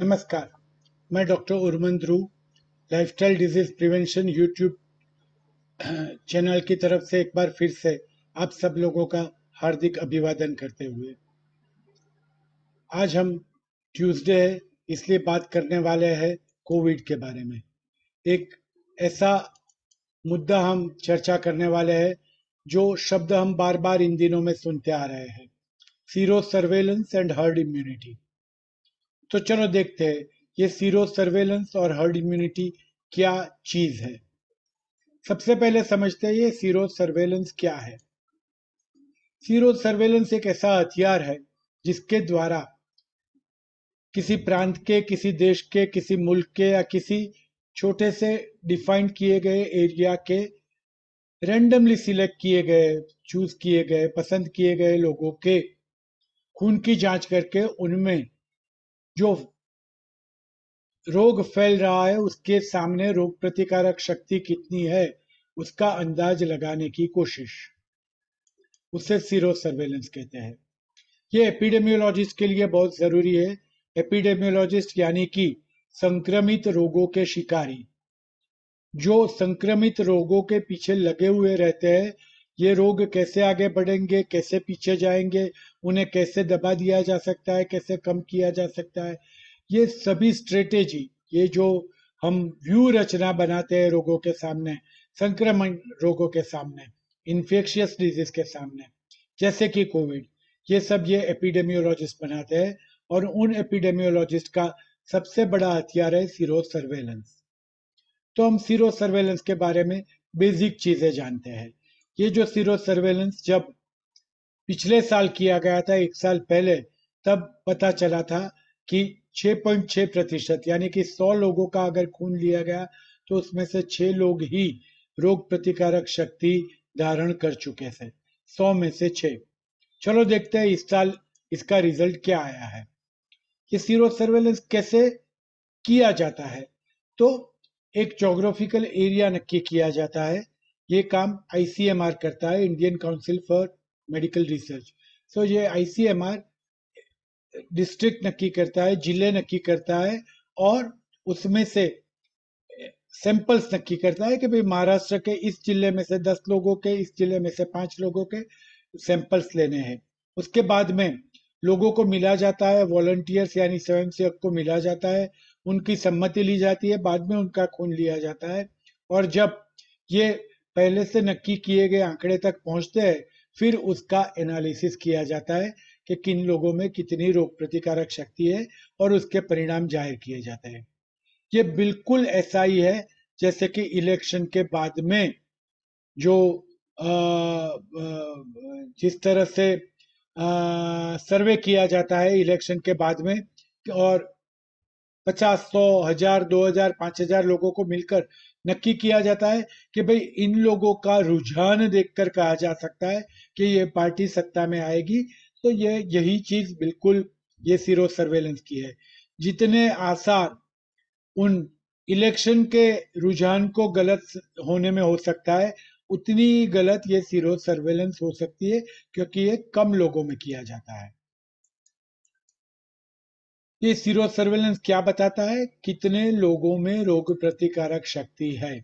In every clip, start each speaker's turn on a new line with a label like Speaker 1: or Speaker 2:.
Speaker 1: नमस्कार मैं doctor Urman Dhruv lifestyle disease prevention YouTube channel की तरफ से एक बार फिर से आप सब लोगों का हार्दिक अभिवादन करते हुए आज हम ट्यूसडे है इसलिए बात करने वाले हैं कोविड के बारे में एक ऐसा मुद्दा हम चर्चा करने वाले हैं जो शब्द हम बार बार इन दिनों में सुनते आ रहे हैं sero surveillance and herd immunity तो चलो देखते हैं ये सीरो सर्वेलेंस और हर्ड इम्यूनिटी क्या चीज है सबसे पहले समझते हैं ये सीरो सर्वेलेंस क्या है सीरो सर्वेलेंस एक ऐसा हथियार है जिसके द्वारा किसी प्रांत के किसी देश के किसी मुल्क के या किसी छोटे से डिफाइंड किए गए एरिया के रेंडमली सिलेक्ट किए गए चूज किए गए पसंद किए गए लोगों के खून की जांच करके उनमें जो रोग फैल रहा है उसके सामने रोग प्रतिकारक शक्ति कितनी है उसका अंदाज लगाने की कोशिश उसे सीरो सर्वेलेंस कहते हैं ये एपिडेमियोलॉजिस्ट के लिए बहुत जरूरी है एपिडेमियोलॉजिस्ट यानी कि संक्रमित रोगों के शिकारी जो संक्रमित रोगों के पीछे लगे हुए रहते हैं ये रोग कैसे आगे बढ़ेंगे कैसे पीछे जाएंगे उन्हें कैसे दबा दिया जा सकता है कैसे कम किया जा सकता है ये सभी स्ट्रेटेजी ये जो हम व्यू रचना बनाते हैं रोगों के सामने संक्रमण रोगों के सामने इन्फेक्शियस डिजीज के सामने जैसे कि कोविड ये सब ये एपिडेमियोलॉजिस्ट बनाते हैं और उन एपिडेमियोलॉजिस्ट का सबसे बड़ा हथियार है सीरो सर्वेलेंस तो हम सीरो सर्वेलेंस के बारे में बेसिक चीजें जानते हैं ये जो सीरो सर्वेलेंस जब पिछले साल किया गया था एक साल पहले तब पता चला था कि 6.6 प्रतिशत यानी कि 100 लोगों का अगर खून लिया गया तो उसमें से 6 लोग ही रोग प्रतिकारक शक्ति धारण कर चुके थे 100 में से 6 चलो देखते हैं इस साल इसका रिजल्ट क्या आया है ये सीरो सर्वेलेंस कैसे किया जाता है तो एक जोग्राफिकल एरिया नक्की किया जाता है ये काम आईसीएमआर करता है Indian Council for Medical Research so ये आईसीएमआर डिस्ट्रिक्ट नक्की करता है जिले नक्की करता है और उसमें से सैंपल्स नक्की करता है कि भाई महाराष्ट्र के इस जिले में से दस लोगों के इस जिले में से पांच लोगों के सैंपल्स लेने हैं उसके बाद में लोगों को मिला जाता है वॉलंटियर्स यानी स्वयंसेवक को मिला जाता है उनकी सम्मति ली जाती है बाद में उनका खून लिया जाता है और जब ये पहले से नक्की किए गए आंकड़े तक पहुंचते हैं फिर उसका एनालिसिस किया जाता है कि किन लोगों में कितनी रोग प्रतिकारक शक्ति है और उसके परिणाम जाहिर किए जाते हैं ये बिल्कुल ऐसा ही है जैसे कि इलेक्शन के बाद में जो जिस तरह से सर्वे किया जाता है इलेक्शन के बाद में और पचास सौ हजार दो हजार पांच हजार लोगों को मिलकर नक्की किया जाता है कि भाई इन लोगों का रुझान देखकर कहा जा सकता है कि ये पार्टी सत्ता में आएगी तो ये यही चीज बिल्कुल ये सीरो सर्वेलेंस की है जितने आसार उन इलेक्शन के रुझान को गलत होने में हो सकता है उतनी गलत ये सीरो सर्वेलेंस हो सकती है क्योंकि ये कम लोगों में किया जाता है ये सीरो सर्वेलेंस क्या बताता है कितने लोगों में रोग प्रतिकारक शक्ति है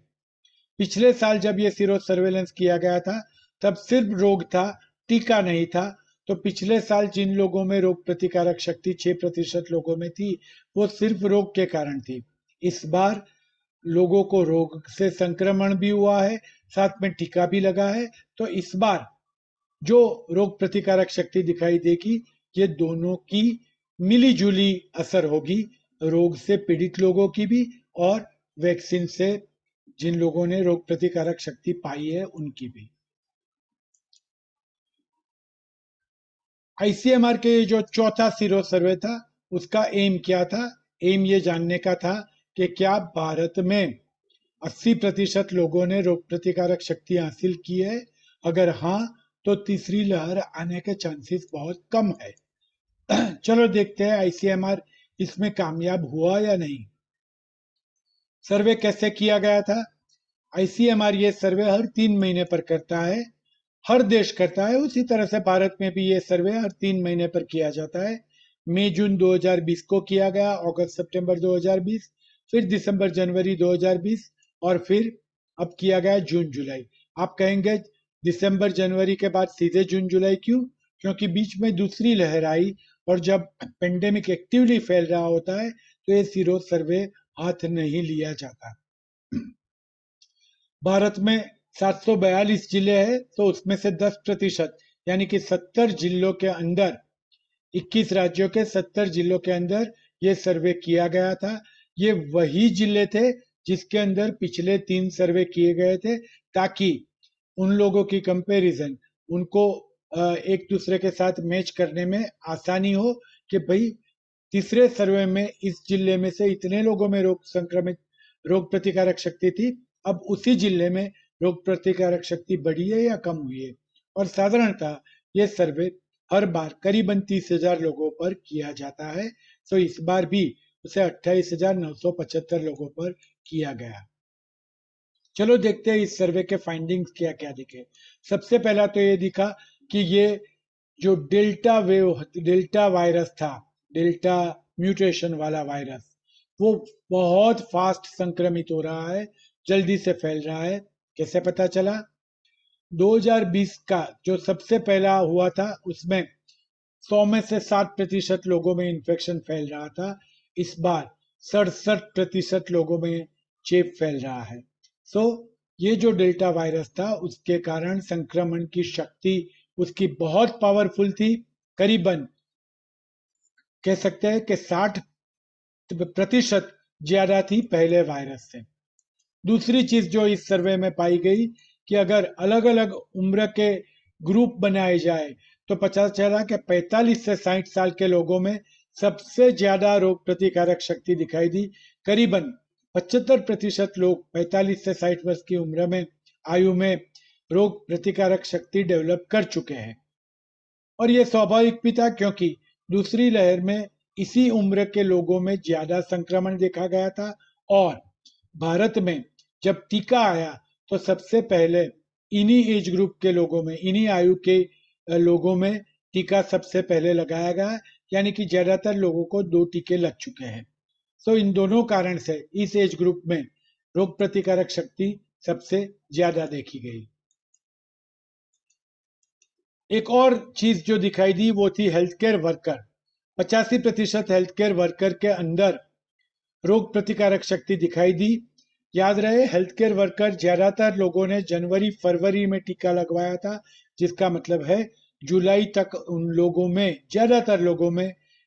Speaker 1: पिछले साल जब ये सीरो सर्वेलेंस किया गया था तब सिर्फ रोग था टीका नहीं था तो पिछले साल जिन लोगों में रोग प्रतिकारक शक्ति छह प्रतिशत लोगों में थी वो सिर्फ रोग के कारण थी इस बार लोगों को रोग से संक्रमण भी हुआ है साथ में टीका भी लगा है तो इस बार जो रोग प्रतिकारक शक्ति दिखाई देगी ये दोनों की जुली असर होगी रोग से पीड़ित लोगों की भी और वैक्सीन से जिन लोगों ने रोग प्रतिकारक शक्ति पाई है उनकी भी आईसीएमआर के जो चौथा सीरो सर्वे था उसका एम क्या था एम ये जानने का था कि क्या भारत में 80 प्रतिशत लोगों ने रोग प्रतिकारक शक्ति हासिल की है अगर हाँ तो तीसरी लहर आने के चांसेस बहुत कम है चलो देखते हैं आईसीएमआर इसमें कामयाब हुआ या नहीं सर्वे कैसे किया गया था आईसीएमआर ये सर्वे हर तीन महीने पर करता है हर देश करता है उसी तरह से भारत में भी ये सर्वे हर तीन महीने पर किया जाता है मई जून 2020 को किया गया अगस्त सितंबर 2020 फिर दिसंबर जनवरी 2020 और फिर अब किया गया जून जुलाई आप कहेंगे दिसंबर जनवरी के बाद सीधे जून जुलाई क्यों क्योंकि बीच में दूसरी लहर आई और जब पेंडेमिक एक्टिवली फैल रहा होता है तो ये सीरो सर्वे हाथ नहीं लिया जाता भारत में 742 जिले हैं तो उसमें से 10 प्रतिशत यानी कि 70 जिलों के अंदर 21 राज्यों के 70 जिलों के अंदर ये सर्वे किया गया था ये वही जिले थे जिसके अंदर पिछले तीन सर्वे किए गए थे ताकि उन लोगों की कंपैरिजन उनको एक दूसरे के साथ मैच करने में आसानी हो कि भाई तीसरे सर्वे में इस जिले में से इतने लोगों में रोग संक्रमित रोग प्रतिकारक शक्ति थी अब उसी जिले में रोग प्रतिकारक शक्ति बढ़ी है या कम हुई है और साधारणतः ये सर्वे हर बार करीबन तीस हजार लोगों पर किया जाता है सो तो इस बार भी उसे अट्ठाईस हजार नौ सौ पचहत्तर लोगों पर किया गया चलो देखते हैं इस सर्वे के फाइंडिंग्स क्या क्या दिखे सबसे पहला तो ये दिखा कि ये जो डेल्टा वेव डेल्टा वायरस था डेल्टा म्यूटेशन वाला वायरस वो बहुत फास्ट संक्रमित हो रहा है जल्दी से फैल रहा है कैसे पता चला 2020 का जो सबसे पहला हुआ था उसमें 100 में से 60 प्रतिशत लोगों में इन्फेक्शन फैल रहा था इस बार सड़सठ प्रतिशत लोगों में चेप फैल रहा है सो so, ये जो डेल्टा वायरस था उसके कारण संक्रमण की शक्ति उसकी बहुत पावरफुल थी करीबन कह सकते हैं कि 60 प्रतिशत ज्यादा थी पहले वायरस से दूसरी चीज जो इस सर्वे में पाई गई कि अगर अलग अलग उम्र के ग्रुप बनाए जाए तो पता चला कि 45 से 60 साल के लोगों में सबसे ज्यादा रोग प्रतिकारक शक्ति दिखाई दी करीबन पचहत्तर प्रतिशत लोग 45 से 60 वर्ष की उम्र में आयु में रोग प्रतिकारक शक्ति डेवलप कर चुके हैं और यह स्वाभाविक भी था क्योंकि दूसरी लहर में इसी उम्र के लोगों में ज्यादा संक्रमण देखा गया था और भारत में जब टीका आया तो सबसे पहले इन्हीं एज ग्रुप के लोगों में इन्हीं आयु के लोगों में टीका सबसे पहले लगाया गया यानी कि ज्यादातर लोगों को दो टीके लग चुके हैं सो इन दोनों कारण से इस एज ग्रुप में रोग प्रतिकारक शक्ति सबसे ज्यादा देखी गई एक और चीज जो दिखाई दी वो थी हेल्थ केयर वर्कर पचासी प्रतिशत हेल्थ केयर वर्कर के अंदर रोग प्रतिकारक शक्ति दिखाई दी याद रहे हेल्थ केयर वर्कर ज्यादातर लोगों ने जनवरी फरवरी में टीका लगवाया था जिसका मतलब है जुलाई तक उन लोगों में ज्यादातर लोगों में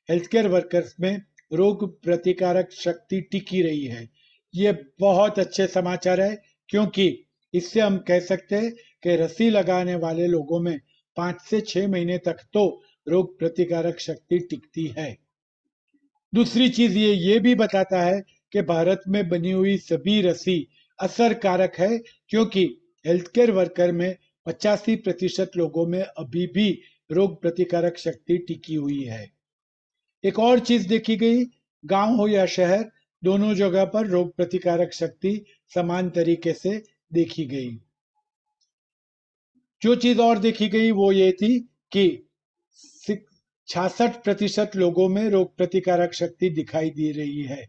Speaker 1: हेल्थ केयर वर्कर्स में रोग प्रतिकारक शक्ति टिकी रही है ये बहुत अच्छे समाचार है क्योंकि इससे हम कह सकते हैं कि रसी लगाने वाले लोगों में पांच से छह महीने तक तो रोग प्रतिकारक शक्ति टिकती है दूसरी चीज ये ये भी बताता है कि भारत में बनी हुई सभी रसी असरकारक है क्योंकि हेल्थ केयर वर्कर में पचासी प्रतिशत लोगों में अभी भी रोग प्रतिकारक शक्ति टिकी हुई है एक और चीज देखी गई गांव हो या शहर दोनों जगह पर रोग प्रतिकारक शक्ति समान तरीके से देखी गई जो चीज और देखी गई वो ये थी कि छियासठ प्रतिशत लोगों में रोग प्रतिकारक शक्ति दिखाई दे रही है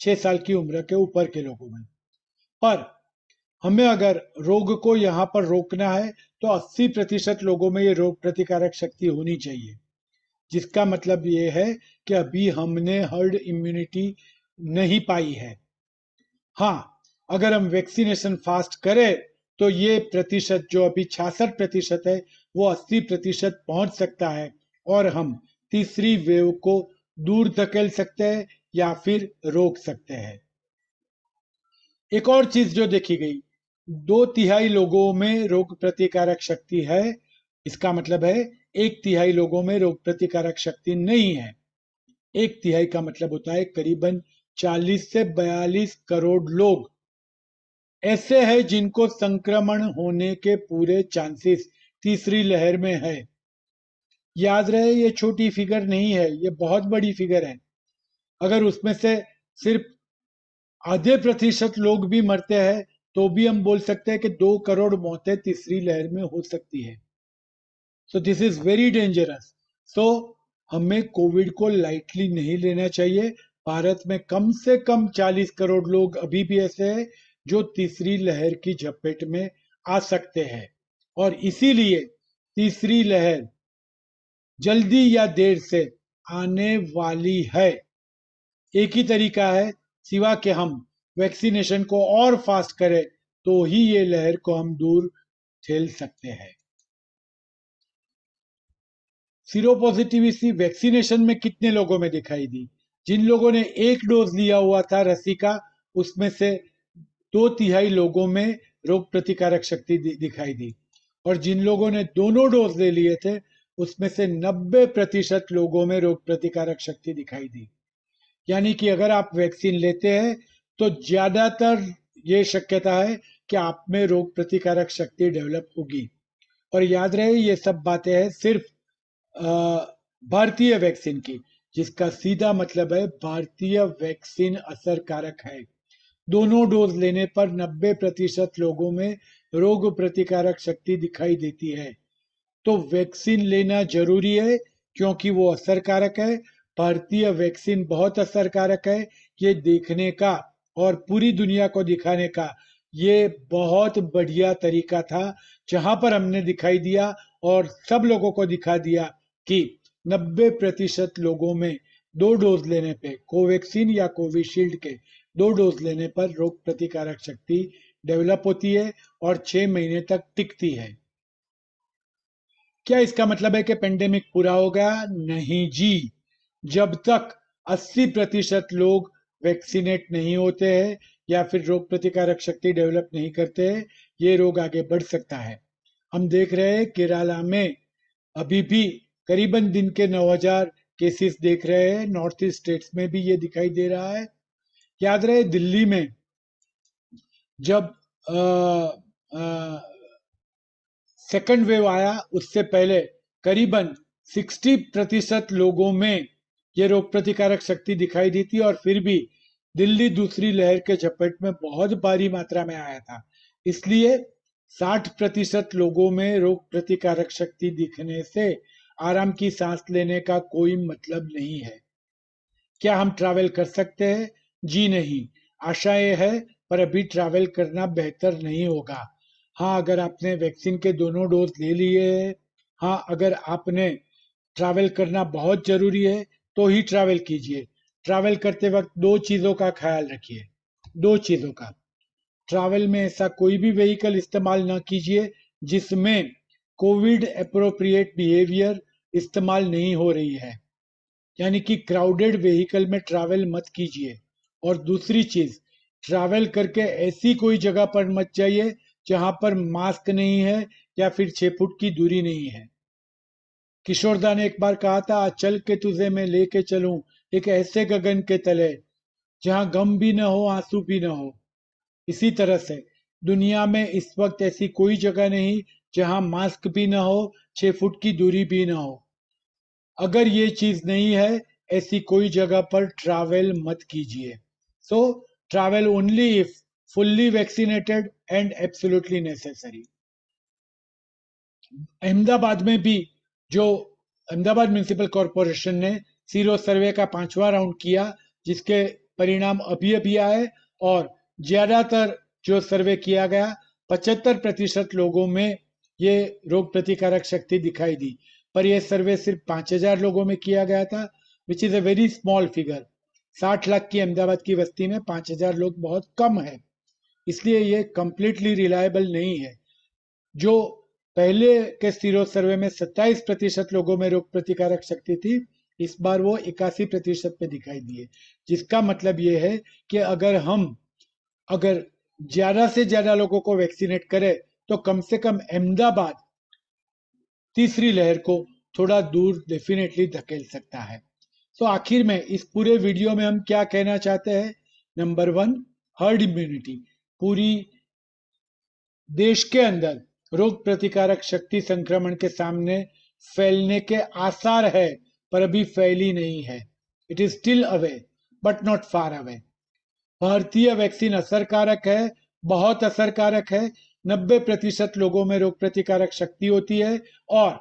Speaker 1: छह साल की उम्र के ऊपर के लोगों में पर हमें अगर रोग को यहाँ पर रोकना है तो 80 प्रतिशत लोगों में ये रोग प्रतिकारक शक्ति होनी चाहिए जिसका मतलब ये है कि अभी हमने हर्ड इम्यूनिटी नहीं पाई है हाँ अगर हम वैक्सीनेशन फास्ट करें तो ये प्रतिशत जो अभी छियासठ प्रतिशत है वो अस्सी प्रतिशत पहुंच सकता है और हम तीसरी वेव को दूर धकेल सकते हैं या फिर रोक सकते हैं एक और चीज जो देखी गई दो तिहाई लोगों में रोग प्रतिकारक शक्ति है इसका मतलब है एक तिहाई लोगों में रोग प्रतिकारक शक्ति नहीं है एक तिहाई का मतलब होता है करीबन 40 से 42 करोड़ लोग ऐसे हैं जिनको संक्रमण होने के पूरे चांसेस तीसरी लहर में है याद रहे ये छोटी फिगर नहीं है ये बहुत बड़ी फिगर है अगर उसमें से सिर्फ आधे प्रतिशत लोग भी मरते हैं तो भी हम बोल सकते हैं कि दो करोड़ मौतें तीसरी लहर में हो सकती है so this is very dangerous so हमें कोविड को लाइटली नहीं लेना चाहिए भारत में कम से कम 40 करोड़ लोग अभी भी ऐसे हैं जो तीसरी लहर की झपेट में आ सकते हैं और इसीलिए तीसरी लहर जल्दी या देर से आने वाली है एक ही तरीका है सिवा के हम वैक्सीनेशन को और फास्ट करें तो ही ये लहर को हम दूर ठेल सकते हैं सीरो पॉजिटिविटी वैक्सीनेशन में कितने लोगों में दिखाई दी जिन लोगों ने एक डोज लिया हुआ था रसी का उसमें से दो तिहाई लोगों में रोग प्रतिकारक शक्ति दिखाई दी और जिन लोगों ने दोनों डोज ले लिए थे उसमें से 90 प्रतिशत लोगों में रोग प्रतिकारक शक्ति दिखाई दी यानी कि अगर आप वैक्सीन लेते हैं तो ज्यादातर ये शक्यता है कि आप में रोग प्रतिकारक शक्ति डेवलप होगी और याद रहे ये सब बातें हैं सिर्फ भारतीय वैक्सीन की जिसका सीधा मतलब है भारतीय वैक्सीन असरकारक है दोनों डोज लेने पर 90 प्रतिशत लोगों में रोग प्रतिकारक शक्ति दिखाई देती है तो वैक्सीन लेना जरूरी है क्योंकि वो असरकारक है भारतीय वैक्सीन बहुत असरकारक है ये देखने का और पूरी दुनिया को दिखाने का ये बहुत बढ़िया तरीका था जहां पर हमने दिखाई दिया और सब लोगों को दिखा दिया कि 90 प्रतिशत लोगों में दो डोज लेने पे कोवैक्सीन या कोविशील्ड के दो डोज लेने पर रोग प्रतिकारक शक्ति डेवलप होती है और छह महीने तक टिकती है क्या इसका मतलब है कि पेंडेमिक पूरा हो गया नहीं जी जब तक 80 प्रतिशत लोग वैक्सीनेट नहीं होते हैं या फिर रोग प्रतिकारक शक्ति डेवलप नहीं करते हैं ये रोग आगे बढ़ सकता है हम देख रहे हैं केरला में अभी भी करीबन दिन के 9000 केसेस देख रहे हैं नॉर्थ ईस्ट स्टेट्स में भी ये दिखाई दे रहा है याद रहे दिल्ली में जब सेकंड वेव आया उससे पहले करीबन 60 प्रतिशत लोगों में ये रोग प्रतिकारक शक्ति दिखाई दी थी और फिर भी दिल्ली दूसरी लहर के झपट में बहुत भारी मात्रा में आया था इसलिए 60 प्रतिशत लोगों में रोग प्रतिकारक शक्ति दिखने से आराम की सांस लेने का कोई मतलब नहीं है क्या हम ट्रैवल कर सकते हैं जी नहीं आशा ये है पर अभी ट्रैवल करना बेहतर नहीं होगा हाँ अगर आपने वैक्सीन के दोनों डोज ले लिए हैं हाँ अगर आपने ट्रैवल करना बहुत जरूरी है तो ही ट्रैवल कीजिए ट्रैवल करते वक्त दो चीज़ों का ख्याल रखिए दो चीज़ों का ट्रैवल में ऐसा कोई भी व्हीकल इस्तेमाल ना कीजिए जिसमें कोविड अप्रोप्रिएट बिहेवियर इस्तेमाल नहीं हो रही है यानी कि क्राउडेड व्हीकल में ट्रैवल मत कीजिए और दूसरी चीज ट्रैवल करके ऐसी कोई जगह पर मत जाइए जहां पर मास्क नहीं है या फिर छह फुट की दूरी नहीं है किशोरदा ने एक बार कहा था चल के तुझे मैं लेके चलू एक ऐसे गगन के तले जहां गम भी न हो आंसू भी न हो इसी तरह से दुनिया में इस वक्त ऐसी कोई जगह नहीं जहां मास्क भी न हो छह फुट की दूरी भी न हो अगर ये चीज नहीं है ऐसी कोई जगह पर ट्रैवल मत कीजिए So travel only if fully vaccinated and absolutely necessary. Ahmedabad में भी जो अहमदाबाद म्यूनिसिपल कॉरपोरेशन ने सीरो सर्वे का पांचवा राउंड किया जिसके परिणाम अभी अभी आए और ज्यादातर जो सर्वे किया गया पचहत्तर प्रतिशत लोगों में ये रोग प्रतिकारक शक्ति दिखाई दी पर यह सर्वे सिर्फ पांच हजार लोगों में किया गया था which is a very small figure साठ लाख की अहमदाबाद की बस्ती में पांच हजार लोग बहुत कम है इसलिए ये कम्प्लीटली रिलायबल नहीं है जो पहले के सीरो सर्वे में 27 प्रतिशत लोगों में रोग प्रतिकारक शक्ति थी इस बार वो इक्यासी प्रतिशत पे दिखाई दिए जिसका मतलब ये है कि अगर हम अगर ज्यादा से ज्यादा लोगों को वैक्सीनेट करें तो कम से कम अहमदाबाद तीसरी लहर को थोड़ा दूर डेफिनेटली धकेल सकता है तो आखिर में इस पूरे वीडियो में हम क्या कहना चाहते हैं नंबर वन हर्ड इम्यूनिटी पूरी देश के अंदर रोग प्रतिकारक शक्ति संक्रमण के सामने फैलने के आसार है पर अभी फैली नहीं है it is still away but not far away भारतीय वैक्सीन असरकारक है बहुत असरकारक है 90 प्रतिशत लोगों में रोग प्रतिकारक शक्ति होती है और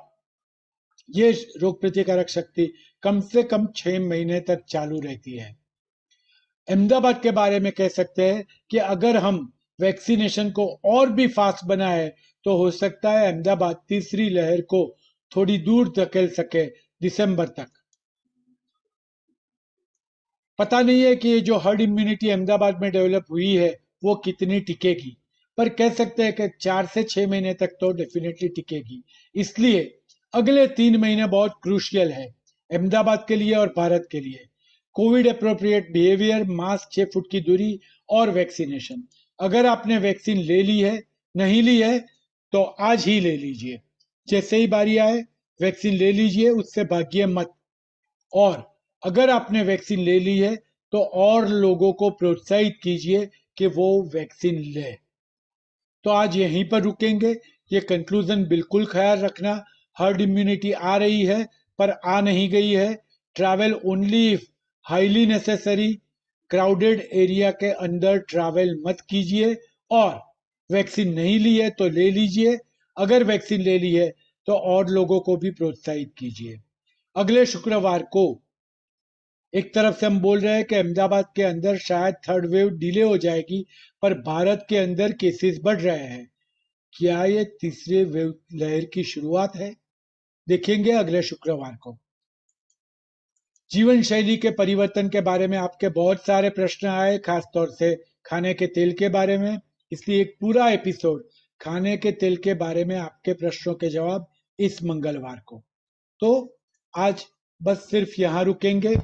Speaker 1: ये रोग प्रतिकारक शक्ति कम से कम छह महीने तक चालू रहती है अहमदाबाद के बारे में कह सकते हैं कि अगर हम वैक्सीनेशन को और भी फास्ट बनाए तो हो सकता है अहमदाबाद तीसरी लहर को थोड़ी दूर धकेल सके दिसंबर तक पता नहीं है कि ये जो हर्ड इम्यूनिटी अहमदाबाद में डेवलप हुई है वो कितनी टिकेगी पर कह सकते हैं कि चार से छह महीने तक तो डेफिनेटली टिकेगी इसलिए अगले तीन महीने बहुत क्रूशियल है अहमदाबाद के लिए और भारत के लिए कोविड अप्रोप्रिएट बिहेवियर मास्क छः फुट की दूरी और वैक्सीनेशन अगर आपने वैक्सीन ले ली है नहीं ली है तो आज ही ले लीजिए जैसे ही बारी आए वैक्सीन ले लीजिए उससे भाग्य मत और अगर आपने वैक्सीन ले ली है तो और लोगों को प्रोत्साहित कीजिए कि वो वैक्सीन ले तो आज यहीं पर रुकेंगे ये कंक्लूजन बिल्कुल ख्याल रखना हर्ड इम्यूनिटी आ रही है पर आ नहीं गई है travel only if highly necessary crowded area के अंदर ट्रैवल मत कीजिए और वैक्सीन नहीं ली है तो ले लीजिए अगर वैक्सीन ले ली है तो और लोगों को भी प्रोत्साहित कीजिए अगले शुक्रवार को एक तरफ से हम बोल रहे हैं कि अहमदाबाद के अंदर शायद थर्ड वेव डिले हो जाएगी पर भारत के अंदर केसेस बढ़ रहे हैं क्या ये तीसरे वेव लहर की शुरुआत है देखेंगे अगले शुक्रवार को जीवन शैली के परिवर्तन के बारे में आपके बहुत सारे प्रश्न आए खासतौर से खाने के तेल के बारे में इसलिए एक पूरा एपिसोड खाने के तेल के बारे में आपके प्रश्नों के जवाब इस मंगलवार को तो आज बस सिर्फ यहाँ रुकेंगे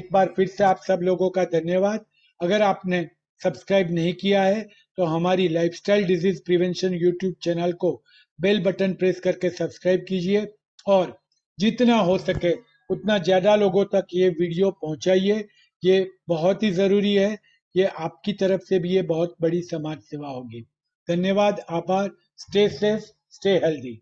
Speaker 1: एक बार फिर से आप सब लोगों का धन्यवाद अगर आपने सब्सक्राइब नहीं किया है तो हमारी lifestyle disease prevention YouTube channel को बेल बटन प्रेस करके सब्सक्राइब कीजिए और जितना हो सके उतना ज़्यादा लोगों तक ये वीडियो पहुंचाइए ये बहुत ही ज़रूरी है ये आपकी तरफ से भी ये बहुत बड़ी समाज सेवा होगी धन्यवाद आभार स्टे सेफ स्टे हेल्दी